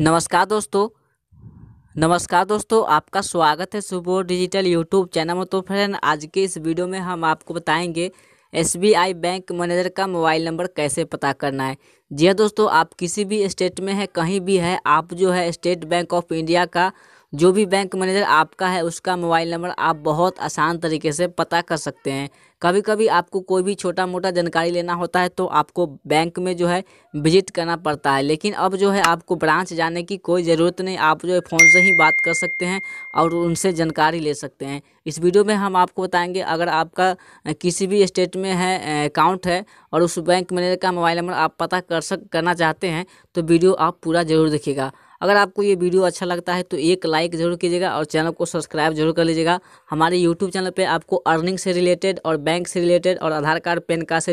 नमस्कार दोस्तों नमस्कार दोस्तों आपका स्वागत है सुबोध डिजिटल यूट्यूब चैनल में तो फ्रेंड आज के इस वीडियो में हम आपको बताएंगे एसबीआई बैंक मैनेजर का मोबाइल नंबर कैसे पता करना है जी हाँ दोस्तों आप किसी भी स्टेट में है कहीं भी है आप जो है स्टेट बैंक ऑफ इंडिया का जो भी बैंक मैनेजर आपका है उसका मोबाइल नंबर आप बहुत आसान तरीके से पता कर सकते हैं कभी कभी आपको कोई भी छोटा मोटा जानकारी लेना होता है तो आपको बैंक में जो है विजिट करना पड़ता है लेकिन अब जो है आपको ब्रांच जाने की कोई ज़रूरत नहीं आप जो है फ़ोन से ही बात कर सकते हैं और उनसे जानकारी ले सकते हैं इस वीडियो में हम आपको बताएँगे अगर आपका किसी भी स्टेट में है अकाउंट है और उस बैंक मैनेजर का मोबाइल नंबर आप पता कर सक करना चाहते हैं तो वीडियो आप पूरा ज़रूर देखिएगा अगर आपको ये वीडियो अच्छा लगता है तो एक लाइक जरूर कीजिएगा और चैनल को सब्सक्राइब जरूर कर लीजिएगा हमारे यूट्यूब चैनल पे आपको अर्निंग से रिलेटेड और बैंक से रिलेटेड और आधार कार्ड पैन कार्ड से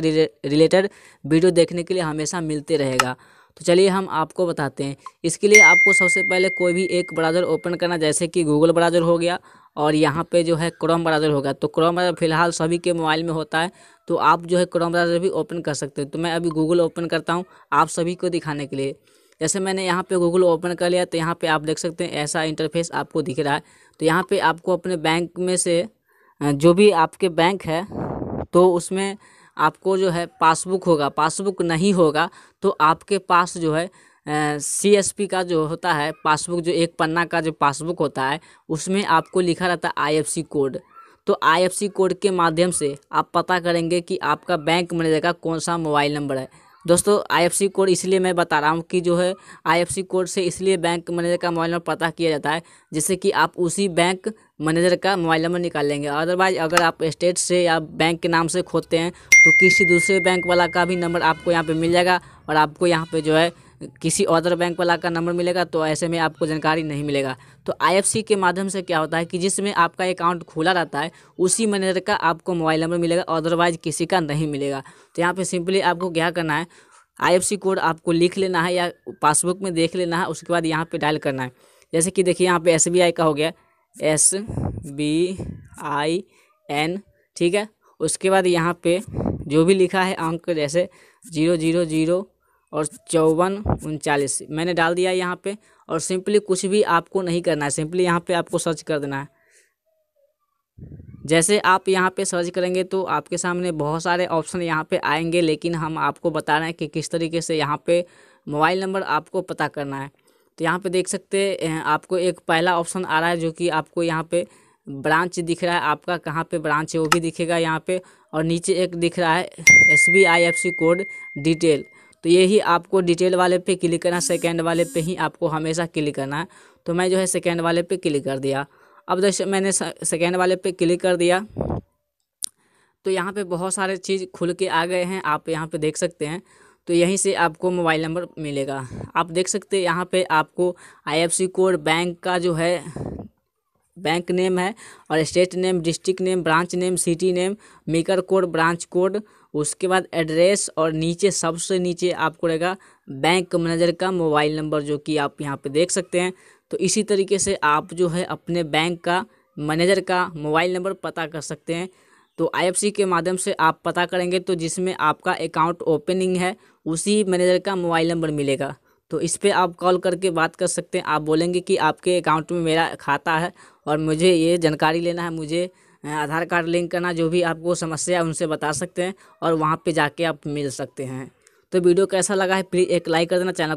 रिलेटेड वीडियो देखने के लिए हमेशा मिलते रहेगा तो चलिए हम आपको बताते हैं इसके लिए आपको सबसे पहले कोई भी एक ब्राउज़र ओपन करना जैसे कि गूगल ब्राउज़र हो गया और यहाँ पे जो है क्रोम ब्राउज़र गया तो क्रोम ब्राउज़र फिलहाल सभी के मोबाइल में होता है तो आप जो है क्रोम ब्राउज़र भी ओपन कर सकते हैं तो मैं अभी गूगल ओपन करता हूँ आप सभी को दिखाने के लिए जैसे मैंने यहाँ पे गूगल ओपन कर लिया तो यहाँ पे आप देख सकते हैं ऐसा इंटरफेस आपको दिख रहा है तो यहाँ पे आपको अपने बैंक में से जो भी आपके बैंक है तो उसमें आपको जो है पासबुक होगा पासबुक नहीं होगा तो आपके पास जो है सी एस पी का जो होता है पासबुक जो एक पन्ना का जो पासबुक होता है उसमें आपको लिखा रहता है आई एफ सी कोड तो आई एफ सी कोड के माध्यम से आप पता करेंगे कि आपका बैंक मैनेजर का कौन सा मोबाइल नंबर है दोस्तों आईएफएससी कोड इसलिए मैं बता रहा हूँ कि जो है आईएफएससी कोड से इसलिए बैंक मैनेजर का मोबाइल नंबर पता किया जाता है जिससे कि आप उसी बैंक मैनेजर का मोबाइल नंबर निकाल लेंगे अदरवाइज अगर आप स्टेट से या बैंक के नाम से खोदते हैं तो किसी दूसरे बैंक वाला का भी नंबर आपको यहाँ पर मिल जाएगा और आपको यहाँ पर जो है किसी अदर बैंक वाला का नंबर मिलेगा तो ऐसे में आपको जानकारी नहीं मिलेगा तो आईएफसी के माध्यम से क्या होता है कि जिसमें आपका अकाउंट खुला रहता है उसी मैनेजर का आपको मोबाइल नंबर मिलेगा अदरवाइज किसी का नहीं मिलेगा तो यहाँ पर सिंपली आपको क्या करना है आई कोड आपको लिख लेना है या पासबुक में देख लेना है उसके बाद यहाँ पर डायल करना है जैसे कि देखिए यहाँ पर एस का हो गया एस बी आई एन ठीक है उसके बाद यहाँ पे जो भी लिखा है अंक जैसे जीरो जीरो जीरो और चौवन उनचालीस मैंने डाल दिया यहाँ पे और सिंपली कुछ भी आपको नहीं करना है सिंपली यहाँ पे आपको सर्च कर देना है जैसे आप यहाँ पे सर्च करेंगे तो आपके सामने बहुत सारे ऑप्शन यहाँ पे आएंगे लेकिन हम आपको बता रहे हैं कि किस तरीके से यहाँ पे मोबाइल नंबर आपको पता करना है तो यहाँ पे देख सकते हैं आपको एक पहला ऑप्शन आ रहा है जो कि आपको यहाँ पे ब्रांच दिख रहा है आपका कहाँ पे ब्रांच है वो भी दिखेगा यहाँ पे और नीचे एक दिख रहा है S B I F C code detail तो यही आपको डिटेल वाले पे क्लिक करना सेकेंड वाले पे ही आपको हमेशा क्लिक करना है तो मैं जो है सेकेंड वाले पे क्लिक कर दिया अब जैसे मैंने सेकेंड वाले पे क्लिक कर दिया तो यहाँ पे बहुत सारे चीज़ खुल के आ गए हैं आप यहाँ पे देख सकते हैं तो यहीं से आपको मोबाइल नंबर मिलेगा आप देख सकते हैं यहाँ पर आपको आई कोड बैंक का जो है बैंक नेम है और state name district name branch name city name MICR code branch code उसके बाद एड्रेस और नीचे सबसे नीचे आपको रहेगा बैंक मैनेजर का मोबाइल नंबर जो कि आप यहाँ पे देख सकते हैं तो इसी तरीके से आप जो है अपने बैंक का मैनेजर का मोबाइल नंबर पता कर सकते हैं तो आई के माध्यम से आप पता करेंगे तो जिसमें आपका अकाउंट ओपनिंग है उसी मैनेजर का मोबाइल नंबर मिलेगा तो इस पर आप कॉल करके बात कर सकते हैं आप बोलेंगे कि आपके अकाउंट में मेरा खाता है और मुझे ये जानकारी लेना है मुझे आधार कार्ड लिंक करना जो भी आपको समस्या है उनसे बता सकते हैं और वहाँ पे जाके आप मिल सकते हैं तो वीडियो कैसा लगा है प्लीज़ एक लाइक कर देना चैनल